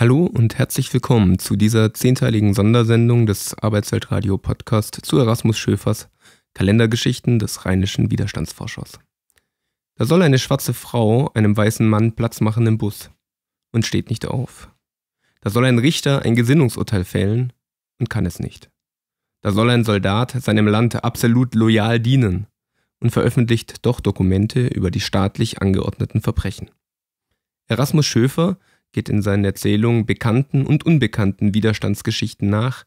Hallo und herzlich willkommen zu dieser zehnteiligen Sondersendung des Arbeitsweltradio Podcast zu Erasmus Schöfers Kalendergeschichten des rheinischen Widerstandsforschers. Da soll eine schwarze Frau einem weißen Mann Platz machen im Bus und steht nicht auf. Da soll ein Richter ein Gesinnungsurteil fällen und kann es nicht. Da soll ein Soldat seinem Land absolut loyal dienen und veröffentlicht doch Dokumente über die staatlich angeordneten Verbrechen. Erasmus Schöfer geht in seinen Erzählungen bekannten und unbekannten Widerstandsgeschichten nach,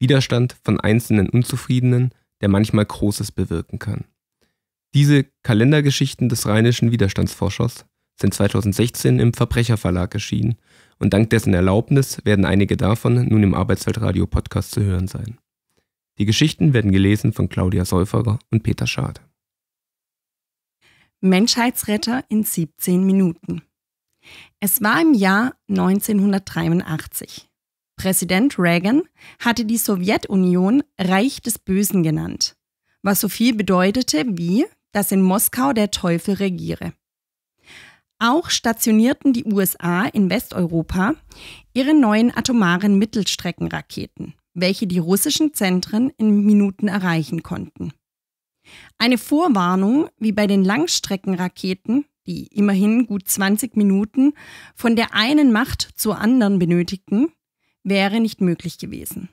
Widerstand von einzelnen Unzufriedenen, der manchmal Großes bewirken kann. Diese Kalendergeschichten des rheinischen Widerstandsforschers sind 2016 im Verbrecherverlag erschienen und dank dessen Erlaubnis werden einige davon nun im Arbeitsweltradio Podcast zu hören sein. Die Geschichten werden gelesen von Claudia Säuferer und Peter Schad. Menschheitsretter in 17 Minuten. Es war im Jahr 1983. Präsident Reagan hatte die Sowjetunion Reich des Bösen genannt, was so viel bedeutete wie, dass in Moskau der Teufel regiere. Auch stationierten die USA in Westeuropa ihre neuen atomaren Mittelstreckenraketen, welche die russischen Zentren in Minuten erreichen konnten. Eine Vorwarnung, wie bei den Langstreckenraketen, die immerhin gut 20 Minuten von der einen Macht zur anderen benötigten, wäre nicht möglich gewesen.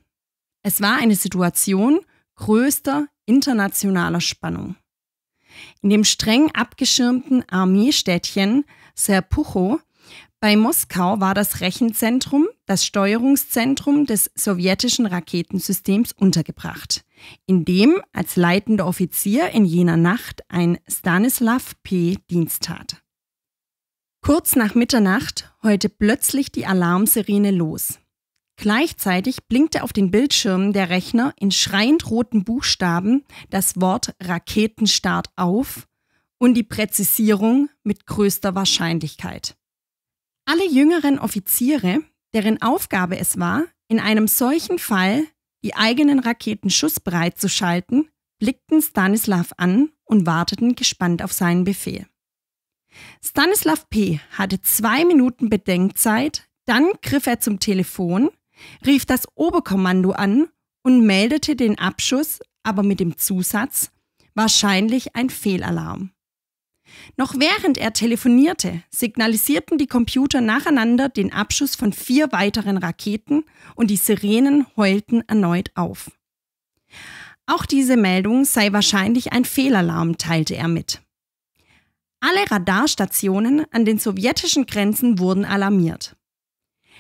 Es war eine Situation größter internationaler Spannung. In dem streng abgeschirmten Armeestädtchen Serpucho bei Moskau war das Rechenzentrum, das Steuerungszentrum des sowjetischen Raketensystems untergebracht in dem als leitender Offizier in jener Nacht ein Stanislav P. Dienst tat. Kurz nach Mitternacht heulte plötzlich die Alarmsirene los. Gleichzeitig blinkte auf den Bildschirmen der Rechner in schreiend roten Buchstaben das Wort Raketenstart auf und die Präzisierung mit größter Wahrscheinlichkeit. Alle jüngeren Offiziere, deren Aufgabe es war, in einem solchen Fall die eigenen Raketen schussbereit zu schalten, blickten Stanislav an und warteten gespannt auf seinen Befehl. Stanislav P. hatte zwei Minuten Bedenkzeit, dann griff er zum Telefon, rief das Oberkommando an und meldete den Abschuss, aber mit dem Zusatz, wahrscheinlich ein Fehlalarm. Noch während er telefonierte, signalisierten die Computer nacheinander den Abschuss von vier weiteren Raketen und die Sirenen heulten erneut auf. Auch diese Meldung sei wahrscheinlich ein Fehlalarm, teilte er mit. Alle Radarstationen an den sowjetischen Grenzen wurden alarmiert.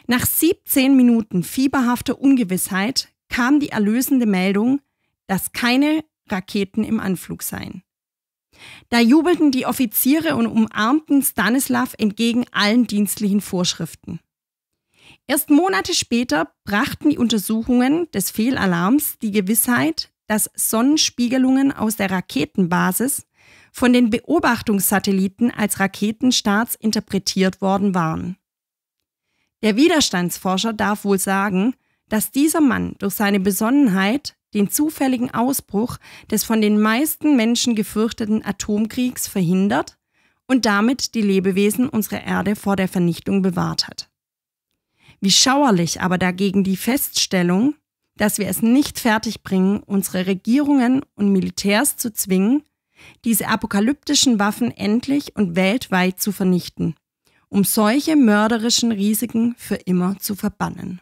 Nach 17 Minuten fieberhafter Ungewissheit kam die erlösende Meldung, dass keine Raketen im Anflug seien. Da jubelten die Offiziere und umarmten Stanislav entgegen allen dienstlichen Vorschriften. Erst Monate später brachten die Untersuchungen des Fehlalarms die Gewissheit, dass Sonnenspiegelungen aus der Raketenbasis von den Beobachtungssatelliten als Raketenstarts interpretiert worden waren. Der Widerstandsforscher darf wohl sagen, dass dieser Mann durch seine Besonnenheit den zufälligen Ausbruch des von den meisten Menschen gefürchteten Atomkriegs verhindert und damit die Lebewesen unserer Erde vor der Vernichtung bewahrt hat. Wie schauerlich aber dagegen die Feststellung, dass wir es nicht fertigbringen, unsere Regierungen und Militärs zu zwingen, diese apokalyptischen Waffen endlich und weltweit zu vernichten, um solche mörderischen Risiken für immer zu verbannen.